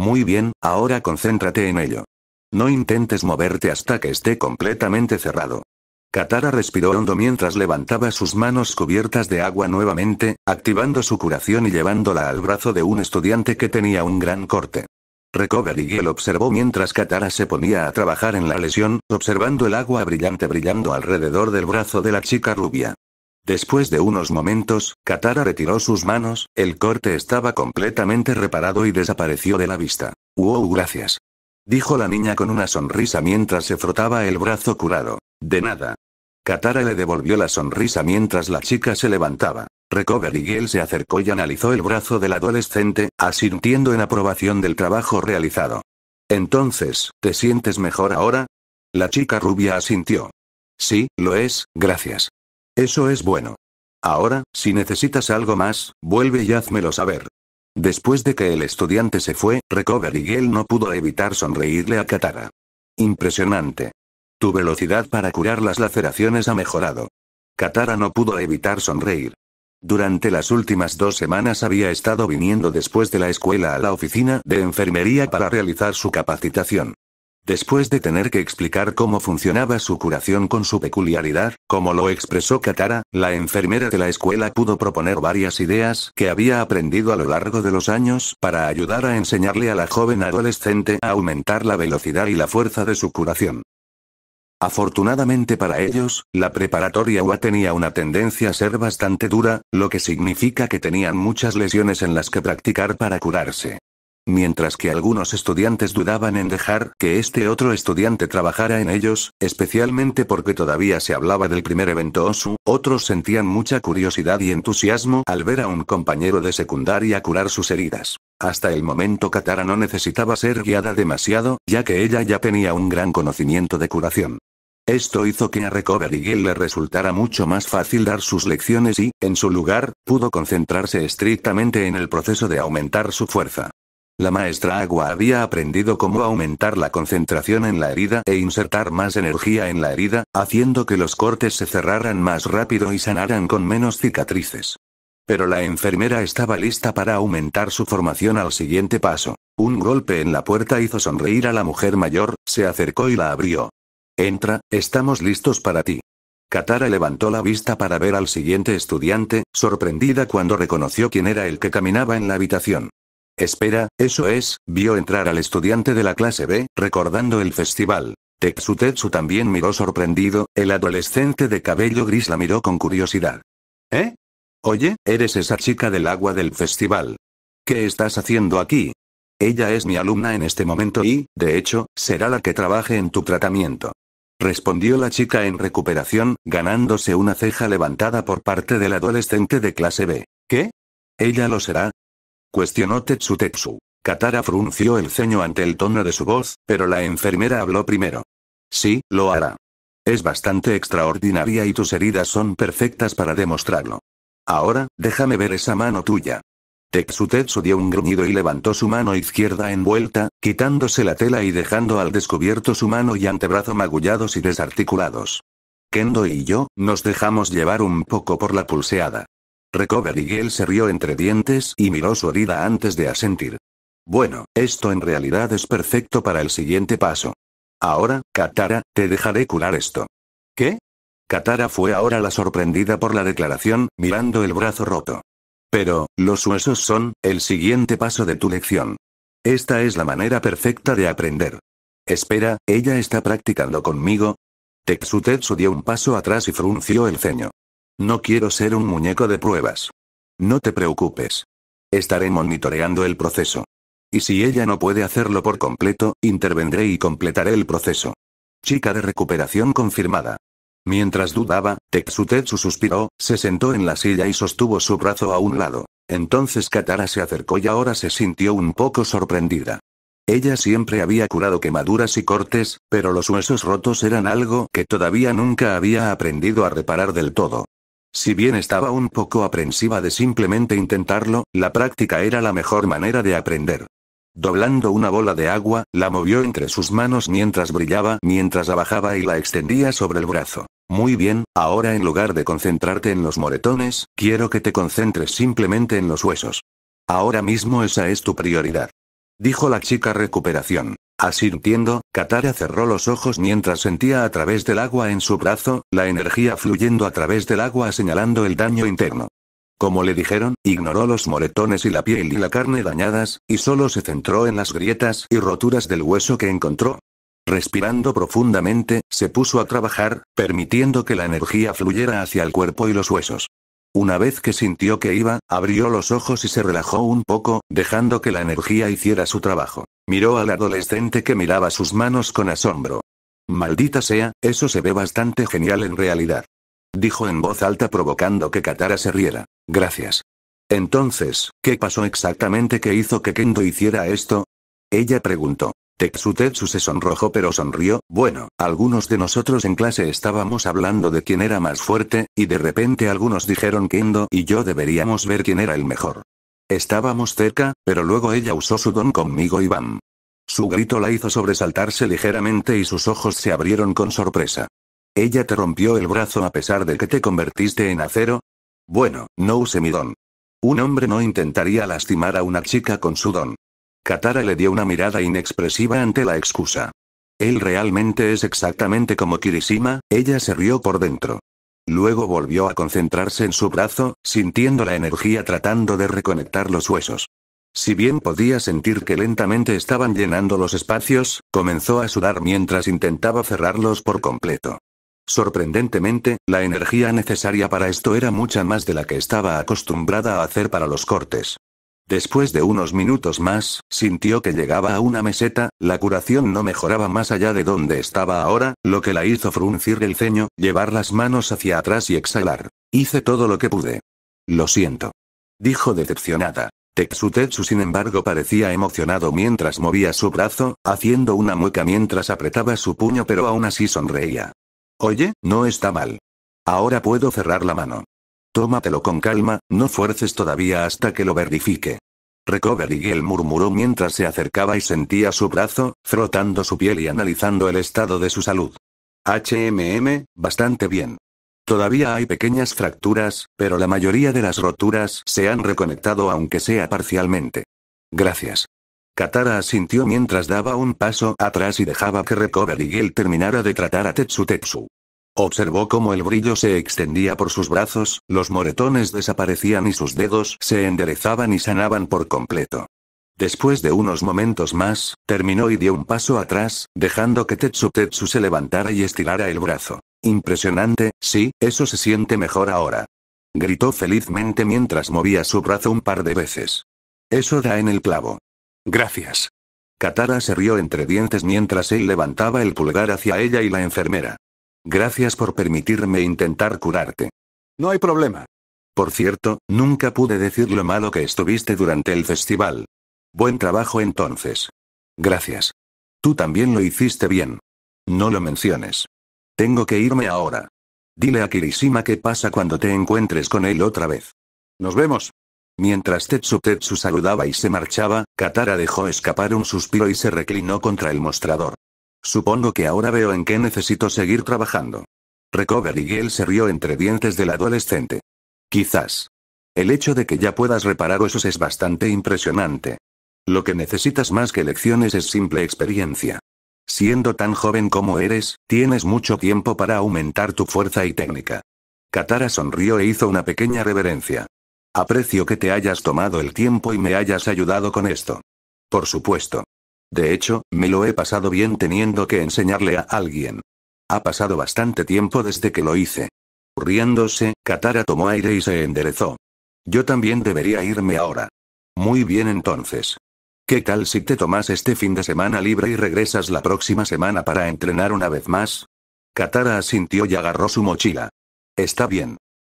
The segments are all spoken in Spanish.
Muy bien, ahora concéntrate en ello. No intentes moverte hasta que esté completamente cerrado. Katara respiró hondo mientras levantaba sus manos cubiertas de agua nuevamente, activando su curación y llevándola al brazo de un estudiante que tenía un gran corte. Recovery y él observó mientras Katara se ponía a trabajar en la lesión, observando el agua brillante brillando alrededor del brazo de la chica rubia. Después de unos momentos, Katara retiró sus manos, el corte estaba completamente reparado y desapareció de la vista. Wow, gracias. Dijo la niña con una sonrisa mientras se frotaba el brazo curado. De nada. Katara le devolvió la sonrisa mientras la chica se levantaba. Recovery Girl se acercó y analizó el brazo del adolescente, asintiendo en aprobación del trabajo realizado. Entonces, ¿te sientes mejor ahora? La chica rubia asintió. Sí, lo es, gracias. Eso es bueno. Ahora, si necesitas algo más, vuelve y házmelo saber. Después de que el estudiante se fue, Recovery Gale no pudo evitar sonreírle a Katara. Impresionante. Tu velocidad para curar las laceraciones ha mejorado. Katara no pudo evitar sonreír. Durante las últimas dos semanas había estado viniendo después de la escuela a la oficina de enfermería para realizar su capacitación. Después de tener que explicar cómo funcionaba su curación con su peculiaridad, como lo expresó Katara, la enfermera de la escuela pudo proponer varias ideas que había aprendido a lo largo de los años para ayudar a enseñarle a la joven adolescente a aumentar la velocidad y la fuerza de su curación. Afortunadamente para ellos, la preparatoria UA tenía una tendencia a ser bastante dura, lo que significa que tenían muchas lesiones en las que practicar para curarse mientras que algunos estudiantes dudaban en dejar que este otro estudiante trabajara en ellos, especialmente porque todavía se hablaba del primer evento OSU, otros sentían mucha curiosidad y entusiasmo al ver a un compañero de secundaria curar sus heridas. Hasta el momento Katara no necesitaba ser guiada demasiado, ya que ella ya tenía un gran conocimiento de curación. Esto hizo que a Recovery Girl le resultara mucho más fácil dar sus lecciones y, en su lugar, pudo concentrarse estrictamente en el proceso de aumentar su fuerza. La maestra Agua había aprendido cómo aumentar la concentración en la herida e insertar más energía en la herida, haciendo que los cortes se cerraran más rápido y sanaran con menos cicatrices. Pero la enfermera estaba lista para aumentar su formación al siguiente paso. Un golpe en la puerta hizo sonreír a la mujer mayor, se acercó y la abrió. Entra, estamos listos para ti. Katara levantó la vista para ver al siguiente estudiante, sorprendida cuando reconoció quién era el que caminaba en la habitación. Espera, eso es, vio entrar al estudiante de la clase B, recordando el festival. Tetsu también miró sorprendido, el adolescente de cabello gris la miró con curiosidad. ¿Eh? Oye, eres esa chica del agua del festival. ¿Qué estás haciendo aquí? Ella es mi alumna en este momento y, de hecho, será la que trabaje en tu tratamiento. Respondió la chica en recuperación, ganándose una ceja levantada por parte del adolescente de clase B. ¿Qué? Ella lo será, Cuestionó Tetsu Tetsu. Katara frunció el ceño ante el tono de su voz, pero la enfermera habló primero. Sí, lo hará. Es bastante extraordinaria y tus heridas son perfectas para demostrarlo. Ahora, déjame ver esa mano tuya. Tetsu Tetsu dio un gruñido y levantó su mano izquierda envuelta, quitándose la tela y dejando al descubierto su mano y antebrazo magullados y desarticulados. Kendo y yo, nos dejamos llevar un poco por la pulseada. Recover él se rió entre dientes y miró su herida antes de asentir. Bueno, esto en realidad es perfecto para el siguiente paso. Ahora, Katara, te dejaré curar esto. ¿Qué? Katara fue ahora la sorprendida por la declaración, mirando el brazo roto. Pero, los huesos son, el siguiente paso de tu lección. Esta es la manera perfecta de aprender. Espera, ella está practicando conmigo. Tetsu dio un paso atrás y frunció el ceño. No quiero ser un muñeco de pruebas. No te preocupes. Estaré monitoreando el proceso. Y si ella no puede hacerlo por completo, intervendré y completaré el proceso. Chica de recuperación confirmada. Mientras dudaba, Tetsutetsu suspiró, se sentó en la silla y sostuvo su brazo a un lado. Entonces Katara se acercó y ahora se sintió un poco sorprendida. Ella siempre había curado quemaduras y cortes, pero los huesos rotos eran algo que todavía nunca había aprendido a reparar del todo. Si bien estaba un poco aprensiva de simplemente intentarlo, la práctica era la mejor manera de aprender. Doblando una bola de agua, la movió entre sus manos mientras brillaba, mientras bajaba y la extendía sobre el brazo. Muy bien, ahora en lugar de concentrarte en los moretones, quiero que te concentres simplemente en los huesos. Ahora mismo esa es tu prioridad. Dijo la chica recuperación. Asintiendo, Katara cerró los ojos mientras sentía a través del agua en su brazo, la energía fluyendo a través del agua señalando el daño interno. Como le dijeron, ignoró los moretones y la piel y la carne dañadas, y solo se centró en las grietas y roturas del hueso que encontró. Respirando profundamente, se puso a trabajar, permitiendo que la energía fluyera hacia el cuerpo y los huesos. Una vez que sintió que iba, abrió los ojos y se relajó un poco, dejando que la energía hiciera su trabajo. Miró al adolescente que miraba sus manos con asombro. Maldita sea, eso se ve bastante genial en realidad. Dijo en voz alta provocando que Katara se riera. Gracias. Entonces, ¿qué pasó exactamente que hizo que Kendo hiciera esto? Ella preguntó. Tetsu se sonrojó pero sonrió, bueno, algunos de nosotros en clase estábamos hablando de quién era más fuerte, y de repente algunos dijeron que Endo y yo deberíamos ver quién era el mejor. Estábamos cerca, pero luego ella usó su don conmigo y bam. Su grito la hizo sobresaltarse ligeramente y sus ojos se abrieron con sorpresa. ¿Ella te rompió el brazo a pesar de que te convertiste en acero? Bueno, no use mi don. Un hombre no intentaría lastimar a una chica con su don. Katara le dio una mirada inexpresiva ante la excusa. Él realmente es exactamente como Kirishima, ella se rió por dentro. Luego volvió a concentrarse en su brazo, sintiendo la energía tratando de reconectar los huesos. Si bien podía sentir que lentamente estaban llenando los espacios, comenzó a sudar mientras intentaba cerrarlos por completo. Sorprendentemente, la energía necesaria para esto era mucha más de la que estaba acostumbrada a hacer para los cortes. Después de unos minutos más, sintió que llegaba a una meseta, la curación no mejoraba más allá de donde estaba ahora, lo que la hizo fruncir el ceño, llevar las manos hacia atrás y exhalar. Hice todo lo que pude. Lo siento. Dijo decepcionada. Tetsutetsu sin embargo parecía emocionado mientras movía su brazo, haciendo una mueca mientras apretaba su puño pero aún así sonreía. Oye, no está mal. Ahora puedo cerrar la mano. Tómatelo con calma, no fuerces todavía hasta que lo verifique. Recovery murmuró mientras se acercaba y sentía su brazo, frotando su piel y analizando el estado de su salud. HMM, bastante bien. Todavía hay pequeñas fracturas, pero la mayoría de las roturas se han reconectado aunque sea parcialmente. Gracias. Katara asintió mientras daba un paso atrás y dejaba que Recovery terminara de tratar a Tetsu Tetsu. Observó cómo el brillo se extendía por sus brazos, los moretones desaparecían y sus dedos se enderezaban y sanaban por completo. Después de unos momentos más, terminó y dio un paso atrás, dejando que Tetsu Tetsu se levantara y estirara el brazo. Impresionante, sí, eso se siente mejor ahora. Gritó felizmente mientras movía su brazo un par de veces. Eso da en el clavo. Gracias. Katara se rió entre dientes mientras él levantaba el pulgar hacia ella y la enfermera. Gracias por permitirme intentar curarte. No hay problema. Por cierto, nunca pude decir lo malo que estuviste durante el festival. Buen trabajo entonces. Gracias. Tú también lo hiciste bien. No lo menciones. Tengo que irme ahora. Dile a Kirishima qué pasa cuando te encuentres con él otra vez. Nos vemos. Mientras Tetsu Tetsu saludaba y se marchaba, Katara dejó escapar un suspiro y se reclinó contra el mostrador. Supongo que ahora veo en qué necesito seguir trabajando. Recovery él se rió entre dientes del adolescente. Quizás. El hecho de que ya puedas reparar osos es bastante impresionante. Lo que necesitas más que lecciones es simple experiencia. Siendo tan joven como eres, tienes mucho tiempo para aumentar tu fuerza y técnica. Katara sonrió e hizo una pequeña reverencia. Aprecio que te hayas tomado el tiempo y me hayas ayudado con esto. Por supuesto. De hecho, me lo he pasado bien teniendo que enseñarle a alguien. Ha pasado bastante tiempo desde que lo hice. Riéndose, Katara tomó aire y se enderezó. Yo también debería irme ahora. Muy bien entonces. ¿Qué tal si te tomas este fin de semana libre y regresas la próxima semana para entrenar una vez más? Katara asintió y agarró su mochila. Está bien.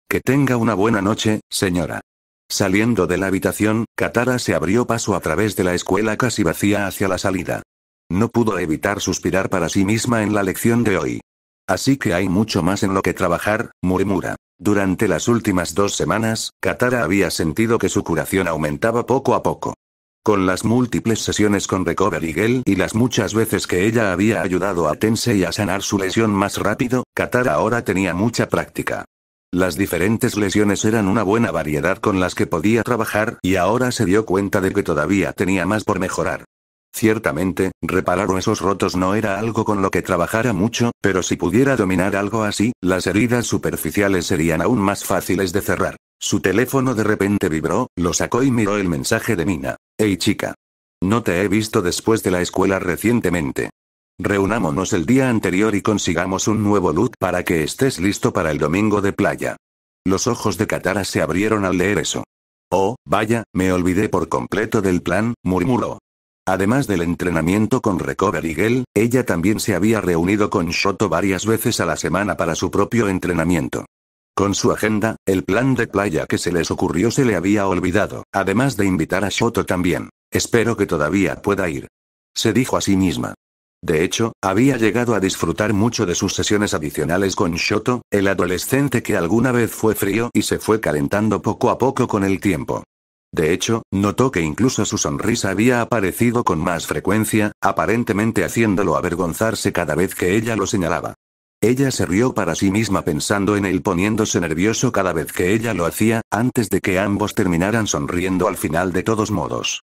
Que tenga una buena noche, señora. Saliendo de la habitación, Katara se abrió paso a través de la escuela casi vacía hacia la salida. No pudo evitar suspirar para sí misma en la lección de hoy. Así que hay mucho más en lo que trabajar, murmura. Durante las últimas dos semanas, Katara había sentido que su curación aumentaba poco a poco. Con las múltiples sesiones con Recovery Girl y las muchas veces que ella había ayudado a Tensei a sanar su lesión más rápido, Katara ahora tenía mucha práctica. Las diferentes lesiones eran una buena variedad con las que podía trabajar y ahora se dio cuenta de que todavía tenía más por mejorar. Ciertamente, reparar huesos rotos no era algo con lo que trabajara mucho, pero si pudiera dominar algo así, las heridas superficiales serían aún más fáciles de cerrar. Su teléfono de repente vibró, lo sacó y miró el mensaje de Mina. Hey chica. No te he visto después de la escuela recientemente. Reunámonos el día anterior y consigamos un nuevo loot para que estés listo para el domingo de playa. Los ojos de Katara se abrieron al leer eso. Oh, vaya, me olvidé por completo del plan, murmuró. Además del entrenamiento con Recovery Girl, ella también se había reunido con Shoto varias veces a la semana para su propio entrenamiento. Con su agenda, el plan de playa que se les ocurrió se le había olvidado, además de invitar a Shoto también. Espero que todavía pueda ir. Se dijo a sí misma. De hecho, había llegado a disfrutar mucho de sus sesiones adicionales con Shoto, el adolescente que alguna vez fue frío y se fue calentando poco a poco con el tiempo. De hecho, notó que incluso su sonrisa había aparecido con más frecuencia, aparentemente haciéndolo avergonzarse cada vez que ella lo señalaba. Ella se rió para sí misma pensando en él poniéndose nervioso cada vez que ella lo hacía, antes de que ambos terminaran sonriendo al final de todos modos.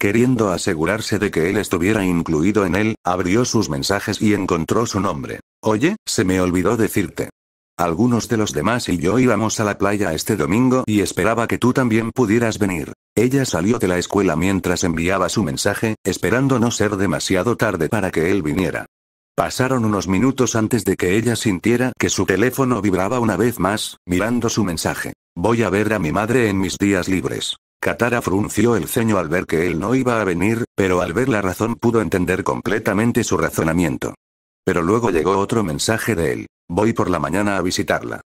Queriendo asegurarse de que él estuviera incluido en él, abrió sus mensajes y encontró su nombre. Oye, se me olvidó decirte. Algunos de los demás y yo íbamos a la playa este domingo y esperaba que tú también pudieras venir. Ella salió de la escuela mientras enviaba su mensaje, esperando no ser demasiado tarde para que él viniera. Pasaron unos minutos antes de que ella sintiera que su teléfono vibraba una vez más, mirando su mensaje. Voy a ver a mi madre en mis días libres. Katara frunció el ceño al ver que él no iba a venir, pero al ver la razón pudo entender completamente su razonamiento. Pero luego llegó otro mensaje de él. Voy por la mañana a visitarla.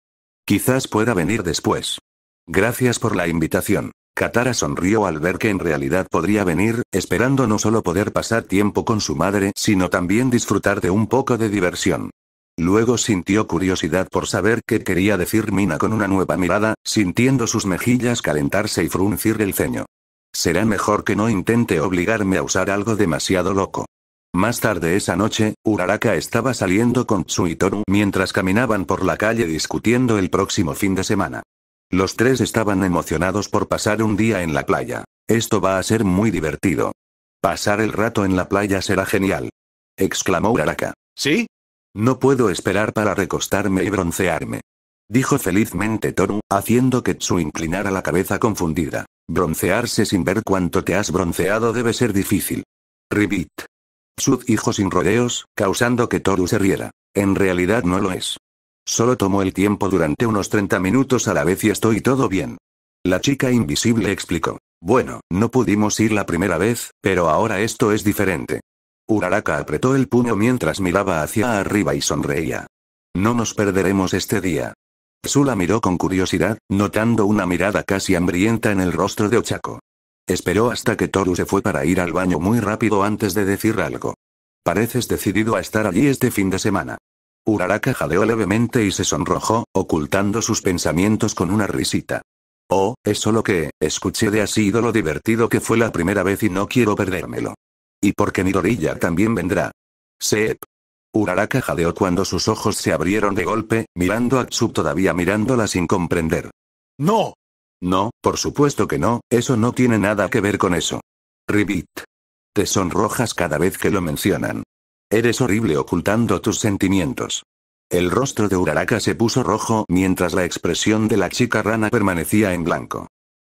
Quizás pueda venir después. Gracias por la invitación. Katara sonrió al ver que en realidad podría venir, esperando no solo poder pasar tiempo con su madre, sino también disfrutar de un poco de diversión. Luego sintió curiosidad por saber qué quería decir Mina con una nueva mirada, sintiendo sus mejillas calentarse y fruncir el ceño. Será mejor que no intente obligarme a usar algo demasiado loco. Más tarde esa noche, Uraraka estaba saliendo con Tsuitoru mientras caminaban por la calle discutiendo el próximo fin de semana. Los tres estaban emocionados por pasar un día en la playa. Esto va a ser muy divertido. Pasar el rato en la playa será genial. Exclamó Uraraka. ¿Sí? No puedo esperar para recostarme y broncearme. Dijo felizmente Toru, haciendo que Tsu inclinara la cabeza confundida. Broncearse sin ver cuánto te has bronceado debe ser difícil. Ribit. Tsu dijo sin rodeos, causando que Toru se riera. En realidad no lo es. Solo tomó el tiempo durante unos 30 minutos a la vez y estoy todo bien. La chica invisible explicó. Bueno, no pudimos ir la primera vez, pero ahora esto es diferente. Uraraka apretó el puño mientras miraba hacia arriba y sonreía. No nos perderemos este día. Sula miró con curiosidad, notando una mirada casi hambrienta en el rostro de Ochako. Esperó hasta que Toru se fue para ir al baño muy rápido antes de decir algo. Pareces decidido a estar allí este fin de semana. Uraraka jadeó levemente y se sonrojó, ocultando sus pensamientos con una risita. Oh, es solo que, escuché de así lo divertido que fue la primera vez y no quiero perdérmelo. Y porque Nidorilla también vendrá. Seep. Uraraka jadeó cuando sus ojos se abrieron de golpe, mirando a Tsub todavía mirándola sin comprender. ¡No! No, por supuesto que no, eso no tiene nada que ver con eso. Ribit. Te sonrojas cada vez que lo mencionan. Eres horrible ocultando tus sentimientos. El rostro de Uraraka se puso rojo mientras la expresión de la chica rana permanecía en blanco.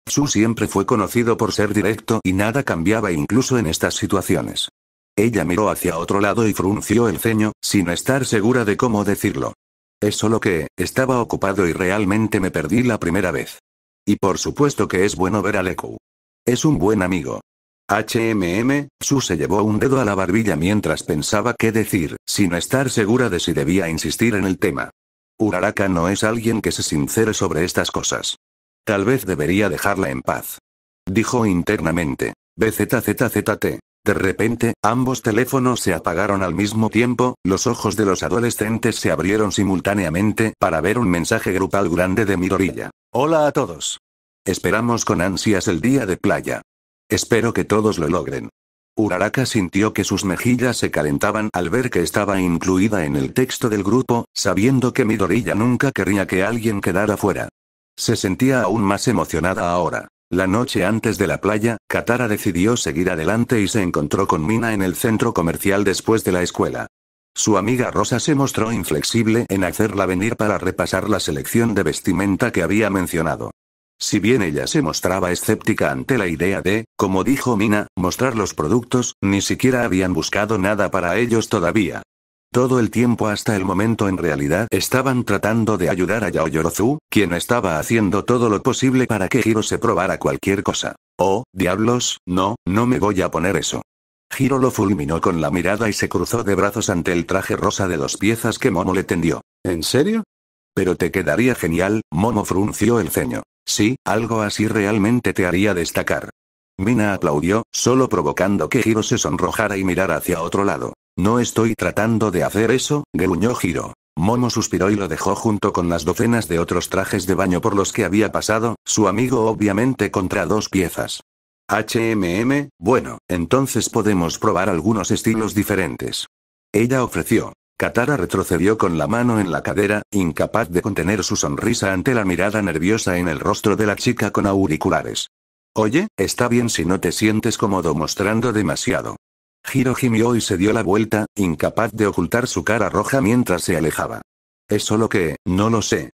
Su siempre fue conocido por ser directo y nada cambiaba incluso en estas situaciones. Ella miró hacia otro lado y frunció el ceño, sin estar segura de cómo decirlo. Es solo que, estaba ocupado y realmente me perdí la primera vez. Y por supuesto que es bueno ver a Leku. Es un buen amigo. HMM, Su se llevó un dedo a la barbilla mientras pensaba qué decir, sin estar segura de si debía insistir en el tema. Uraraka no es alguien que se sincere sobre estas cosas. Tal vez debería dejarla en paz. Dijo internamente. BZZZT. De repente, ambos teléfonos se apagaron al mismo tiempo, los ojos de los adolescentes se abrieron simultáneamente para ver un mensaje grupal grande de Midorilla. Hola a todos. Esperamos con ansias el día de playa. Espero que todos lo logren. Uraraka sintió que sus mejillas se calentaban al ver que estaba incluida en el texto del grupo, sabiendo que Midorilla nunca querría que alguien quedara fuera. Se sentía aún más emocionada ahora. La noche antes de la playa, Katara decidió seguir adelante y se encontró con Mina en el centro comercial después de la escuela. Su amiga Rosa se mostró inflexible en hacerla venir para repasar la selección de vestimenta que había mencionado. Si bien ella se mostraba escéptica ante la idea de, como dijo Mina, mostrar los productos, ni siquiera habían buscado nada para ellos todavía. Todo el tiempo hasta el momento en realidad estaban tratando de ayudar a Yaoyorozu, quien estaba haciendo todo lo posible para que Hiro se probara cualquier cosa. Oh, diablos, no, no me voy a poner eso. Hiro lo fulminó con la mirada y se cruzó de brazos ante el traje rosa de dos piezas que Momo le tendió. ¿En serio? Pero te quedaría genial, Momo frunció el ceño. Sí, algo así realmente te haría destacar. Mina aplaudió, solo provocando que Hiro se sonrojara y mirara hacia otro lado. No estoy tratando de hacer eso, gruñó Giro. Momo suspiró y lo dejó junto con las docenas de otros trajes de baño por los que había pasado, su amigo obviamente contra dos piezas. HMM, bueno, entonces podemos probar algunos estilos diferentes. Ella ofreció. Katara retrocedió con la mano en la cadera, incapaz de contener su sonrisa ante la mirada nerviosa en el rostro de la chica con auriculares. Oye, está bien si no te sientes cómodo mostrando demasiado. Hiro gimió y se dio la vuelta, incapaz de ocultar su cara roja mientras se alejaba. Es solo que, no lo sé.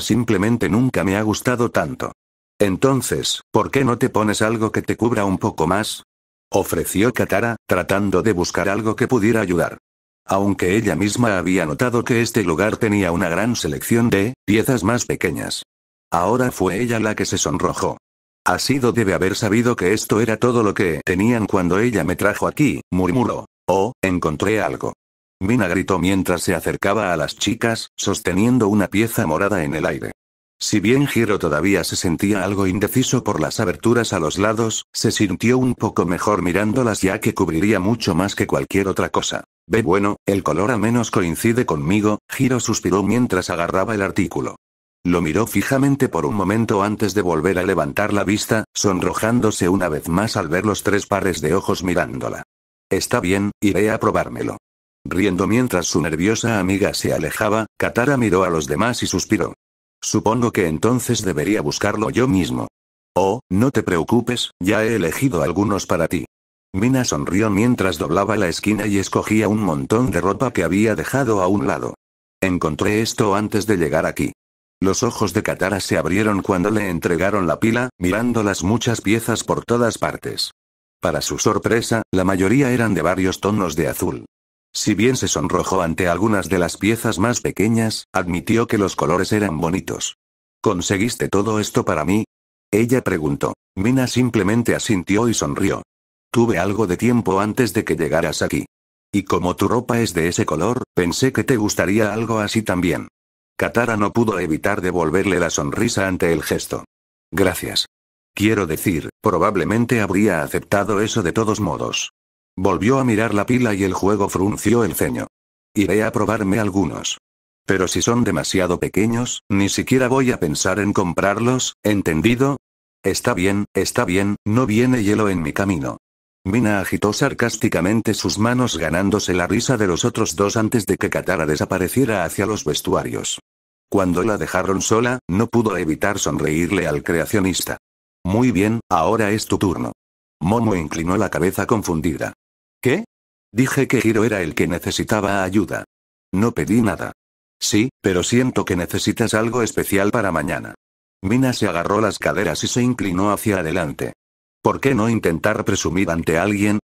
Simplemente nunca me ha gustado tanto. Entonces, ¿por qué no te pones algo que te cubra un poco más? Ofreció Katara, tratando de buscar algo que pudiera ayudar. Aunque ella misma había notado que este lugar tenía una gran selección de piezas más pequeñas. Ahora fue ella la que se sonrojó. Asido debe haber sabido que esto era todo lo que tenían cuando ella me trajo aquí, murmuró. Oh, encontré algo. Mina gritó mientras se acercaba a las chicas, sosteniendo una pieza morada en el aire. Si bien Giro todavía se sentía algo indeciso por las aberturas a los lados, se sintió un poco mejor mirándolas ya que cubriría mucho más que cualquier otra cosa. Ve bueno, el color a menos coincide conmigo, Giro suspiró mientras agarraba el artículo. Lo miró fijamente por un momento antes de volver a levantar la vista, sonrojándose una vez más al ver los tres pares de ojos mirándola. Está bien, iré a probármelo. Riendo mientras su nerviosa amiga se alejaba, Katara miró a los demás y suspiró. Supongo que entonces debería buscarlo yo mismo. Oh, no te preocupes, ya he elegido algunos para ti. Mina sonrió mientras doblaba la esquina y escogía un montón de ropa que había dejado a un lado. Encontré esto antes de llegar aquí. Los ojos de Katara se abrieron cuando le entregaron la pila, mirando las muchas piezas por todas partes. Para su sorpresa, la mayoría eran de varios tonos de azul. Si bien se sonrojó ante algunas de las piezas más pequeñas, admitió que los colores eran bonitos. ¿Conseguiste todo esto para mí? Ella preguntó. Mina simplemente asintió y sonrió. Tuve algo de tiempo antes de que llegaras aquí. Y como tu ropa es de ese color, pensé que te gustaría algo así también. Katara no pudo evitar devolverle la sonrisa ante el gesto. Gracias. Quiero decir, probablemente habría aceptado eso de todos modos. Volvió a mirar la pila y el juego frunció el ceño. Iré a probarme algunos. Pero si son demasiado pequeños, ni siquiera voy a pensar en comprarlos, ¿entendido? Está bien, está bien, no viene hielo en mi camino. Mina agitó sarcásticamente sus manos ganándose la risa de los otros dos antes de que Katara desapareciera hacia los vestuarios. Cuando la dejaron sola, no pudo evitar sonreírle al creacionista. Muy bien, ahora es tu turno. Momo inclinó la cabeza confundida. ¿Qué? Dije que Hiro era el que necesitaba ayuda. No pedí nada. Sí, pero siento que necesitas algo especial para mañana. Mina se agarró las caderas y se inclinó hacia adelante. ¿Por qué no intentar presumir ante alguien?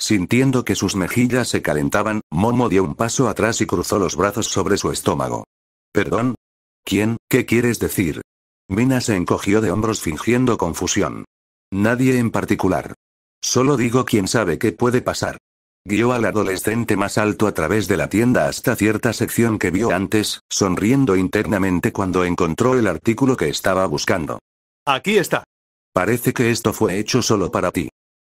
Sintiendo que sus mejillas se calentaban, Momo dio un paso atrás y cruzó los brazos sobre su estómago. ¿Perdón? ¿Quién? ¿Qué quieres decir? Mina se encogió de hombros fingiendo confusión. Nadie en particular. Solo digo quién sabe qué puede pasar. Guió al adolescente más alto a través de la tienda hasta cierta sección que vio antes, sonriendo internamente cuando encontró el artículo que estaba buscando. Aquí está. Parece que esto fue hecho solo para ti.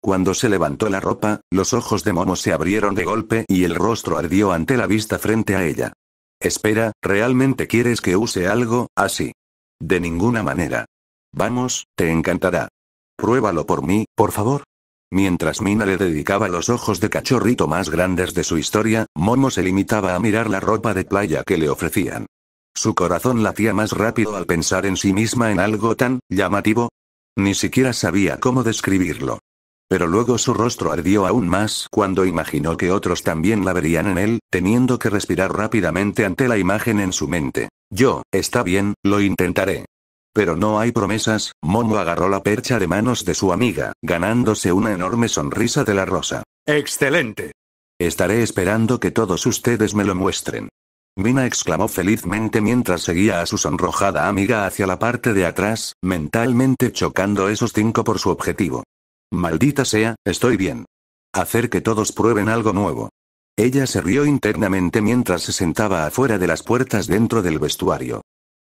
Cuando se levantó la ropa, los ojos de Momo se abrieron de golpe y el rostro ardió ante la vista frente a ella. Espera, ¿realmente quieres que use algo, así? De ninguna manera. Vamos, te encantará. Pruébalo por mí, por favor. Mientras Mina le dedicaba los ojos de cachorrito más grandes de su historia, Momo se limitaba a mirar la ropa de playa que le ofrecían. Su corazón latía más rápido al pensar en sí misma en algo tan llamativo, ni siquiera sabía cómo describirlo. Pero luego su rostro ardió aún más cuando imaginó que otros también la verían en él, teniendo que respirar rápidamente ante la imagen en su mente. Yo, está bien, lo intentaré. Pero no hay promesas, Momo agarró la percha de manos de su amiga, ganándose una enorme sonrisa de la rosa. Excelente. Estaré esperando que todos ustedes me lo muestren. Mina exclamó felizmente mientras seguía a su sonrojada amiga hacia la parte de atrás, mentalmente chocando esos cinco por su objetivo. Maldita sea, estoy bien. Hacer que todos prueben algo nuevo. Ella se rió internamente mientras se sentaba afuera de las puertas dentro del vestuario.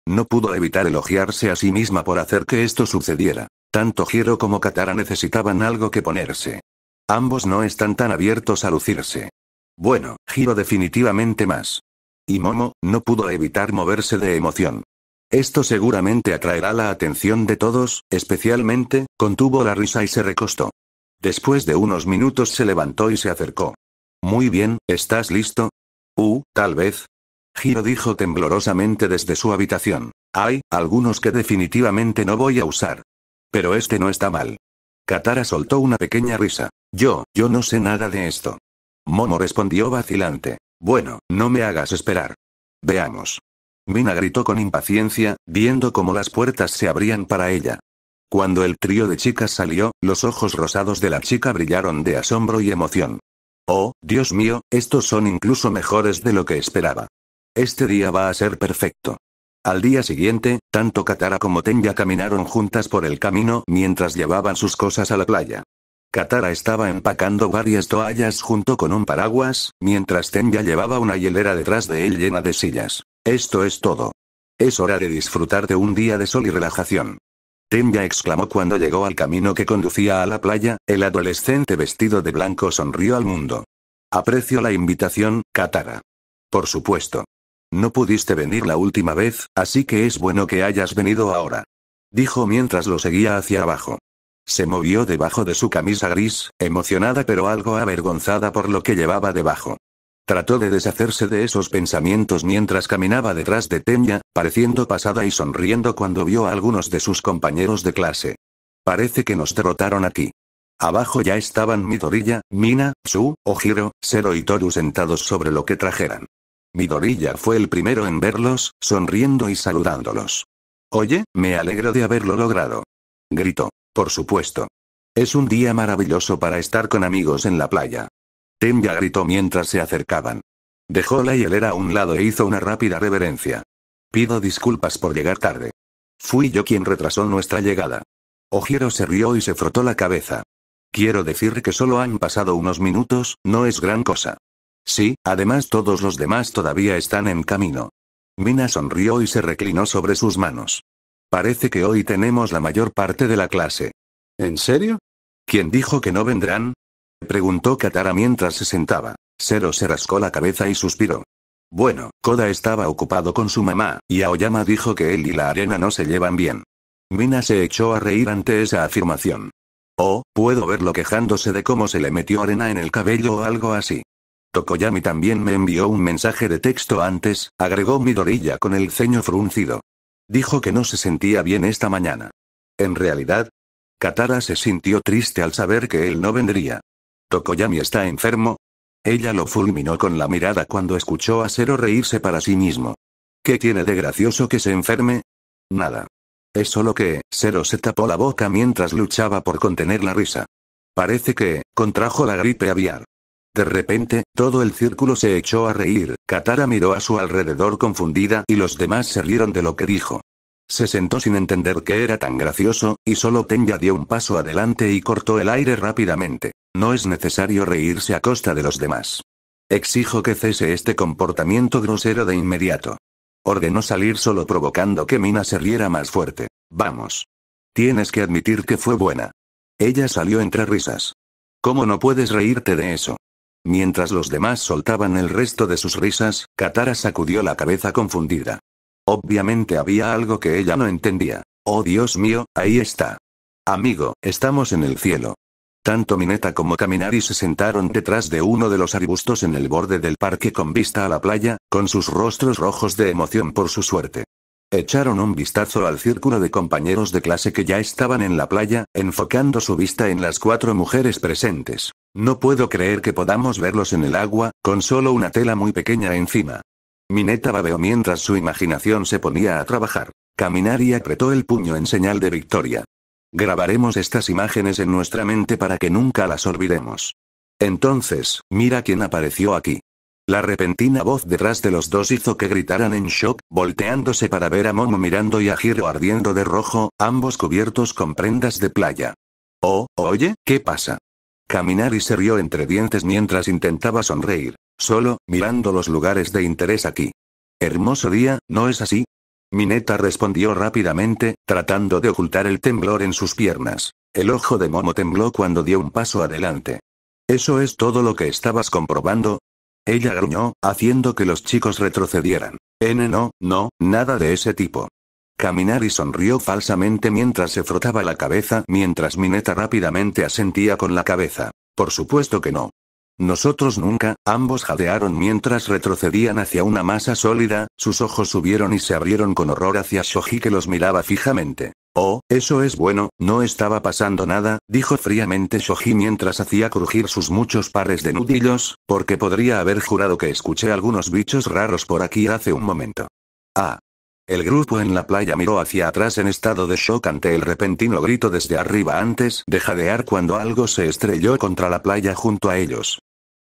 No pudo evitar elogiarse a sí misma por hacer que esto sucediera. Tanto Giro como Katara necesitaban algo que ponerse. Ambos no están tan abiertos a lucirse. Bueno, Giro definitivamente más. Y Momo, no pudo evitar moverse de emoción. Esto seguramente atraerá la atención de todos, especialmente, contuvo la risa y se recostó. Después de unos minutos se levantó y se acercó. Muy bien, ¿estás listo? Uh, tal vez. Giro dijo temblorosamente desde su habitación. Hay, algunos que definitivamente no voy a usar. Pero este no está mal. Katara soltó una pequeña risa. Yo, yo no sé nada de esto. Momo respondió vacilante. Bueno, no me hagas esperar. Veamos. Mina gritó con impaciencia, viendo cómo las puertas se abrían para ella. Cuando el trío de chicas salió, los ojos rosados de la chica brillaron de asombro y emoción. Oh, Dios mío, estos son incluso mejores de lo que esperaba. Este día va a ser perfecto. Al día siguiente, tanto Katara como Tenya caminaron juntas por el camino mientras llevaban sus cosas a la playa. Katara estaba empacando varias toallas junto con un paraguas, mientras Tenya llevaba una hielera detrás de él llena de sillas. Esto es todo. Es hora de disfrutar de un día de sol y relajación. Tenya exclamó cuando llegó al camino que conducía a la playa, el adolescente vestido de blanco sonrió al mundo. Aprecio la invitación, Katara. Por supuesto. No pudiste venir la última vez, así que es bueno que hayas venido ahora. Dijo mientras lo seguía hacia abajo. Se movió debajo de su camisa gris, emocionada pero algo avergonzada por lo que llevaba debajo. Trató de deshacerse de esos pensamientos mientras caminaba detrás de Tenya, pareciendo pasada y sonriendo cuando vio a algunos de sus compañeros de clase. Parece que nos derrotaron aquí. Abajo ya estaban Midorilla, Mina, Su, Ojiro, Sero y Toru sentados sobre lo que trajeran. Midorilla fue el primero en verlos, sonriendo y saludándolos. Oye, me alegro de haberlo logrado. Gritó. Por supuesto. Es un día maravilloso para estar con amigos en la playa. Tenya gritó mientras se acercaban. Dejó la hielera a un lado e hizo una rápida reverencia. Pido disculpas por llegar tarde. Fui yo quien retrasó nuestra llegada. Ojiro se rió y se frotó la cabeza. Quiero decir que solo han pasado unos minutos, no es gran cosa. Sí, además todos los demás todavía están en camino. Mina sonrió y se reclinó sobre sus manos. Parece que hoy tenemos la mayor parte de la clase. ¿En serio? ¿Quién dijo que no vendrán? Preguntó Katara mientras se sentaba. Zero se rascó la cabeza y suspiró. Bueno, Koda estaba ocupado con su mamá, y Aoyama dijo que él y la arena no se llevan bien. Mina se echó a reír ante esa afirmación. Oh, puedo verlo quejándose de cómo se le metió arena en el cabello o algo así. Tokoyami también me envió un mensaje de texto antes, agregó Midorilla con el ceño fruncido. Dijo que no se sentía bien esta mañana. En realidad, Katara se sintió triste al saber que él no vendría. ¿Tokoyami está enfermo? Ella lo fulminó con la mirada cuando escuchó a Zero reírse para sí mismo. ¿Qué tiene de gracioso que se enferme? Nada. Es solo que, Zero se tapó la boca mientras luchaba por contener la risa. Parece que, contrajo la gripe aviar. De repente, todo el círculo se echó a reír, Katara miró a su alrededor confundida y los demás se rieron de lo que dijo. Se sentó sin entender que era tan gracioso, y solo Tenya dio un paso adelante y cortó el aire rápidamente. No es necesario reírse a costa de los demás. Exijo que cese este comportamiento grosero de inmediato. Ordenó salir solo provocando que Mina se riera más fuerte. Vamos. Tienes que admitir que fue buena. Ella salió entre risas. ¿Cómo no puedes reírte de eso? Mientras los demás soltaban el resto de sus risas, Katara sacudió la cabeza confundida. Obviamente había algo que ella no entendía. Oh Dios mío, ahí está. Amigo, estamos en el cielo. Tanto Mineta como Kaminari se sentaron detrás de uno de los arbustos en el borde del parque con vista a la playa, con sus rostros rojos de emoción por su suerte. Echaron un vistazo al círculo de compañeros de clase que ya estaban en la playa, enfocando su vista en las cuatro mujeres presentes. No puedo creer que podamos verlos en el agua, con solo una tela muy pequeña encima. Mineta babeó mientras su imaginación se ponía a trabajar. Caminar y apretó el puño en señal de victoria. Grabaremos estas imágenes en nuestra mente para que nunca las olvidemos. Entonces, mira quién apareció aquí. La repentina voz detrás de los dos hizo que gritaran en shock, volteándose para ver a Momo mirando y a Giro ardiendo de rojo, ambos cubiertos con prendas de playa. Oh, oye, ¿qué pasa? Caminar y se rió entre dientes mientras intentaba sonreír, solo, mirando los lugares de interés aquí. Hermoso día, ¿no es así? Mineta respondió rápidamente, tratando de ocultar el temblor en sus piernas. El ojo de Momo tembló cuando dio un paso adelante. ¿Eso es todo lo que estabas comprobando? Ella gruñó, haciendo que los chicos retrocedieran. N no, no, nada de ese tipo. Caminar y sonrió falsamente mientras se frotaba la cabeza, mientras Mineta rápidamente asentía con la cabeza. Por supuesto que no. Nosotros nunca, ambos jadearon mientras retrocedían hacia una masa sólida, sus ojos subieron y se abrieron con horror hacia Shoji que los miraba fijamente. Oh, eso es bueno, no estaba pasando nada, dijo fríamente Shoji mientras hacía crujir sus muchos pares de nudillos, porque podría haber jurado que escuché algunos bichos raros por aquí hace un momento. Ah. El grupo en la playa miró hacia atrás en estado de shock ante el repentino grito desde arriba antes de jadear cuando algo se estrelló contra la playa junto a ellos.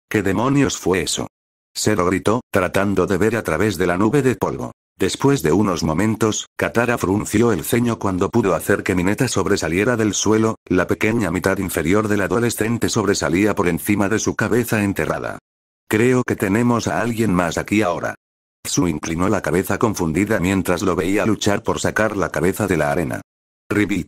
¿Qué demonios fue eso? Cero gritó, tratando de ver a través de la nube de polvo. Después de unos momentos, Katara frunció el ceño cuando pudo hacer que Mineta sobresaliera del suelo, la pequeña mitad inferior del adolescente sobresalía por encima de su cabeza enterrada. Creo que tenemos a alguien más aquí ahora. Su inclinó la cabeza confundida mientras lo veía luchar por sacar la cabeza de la arena. Ribit.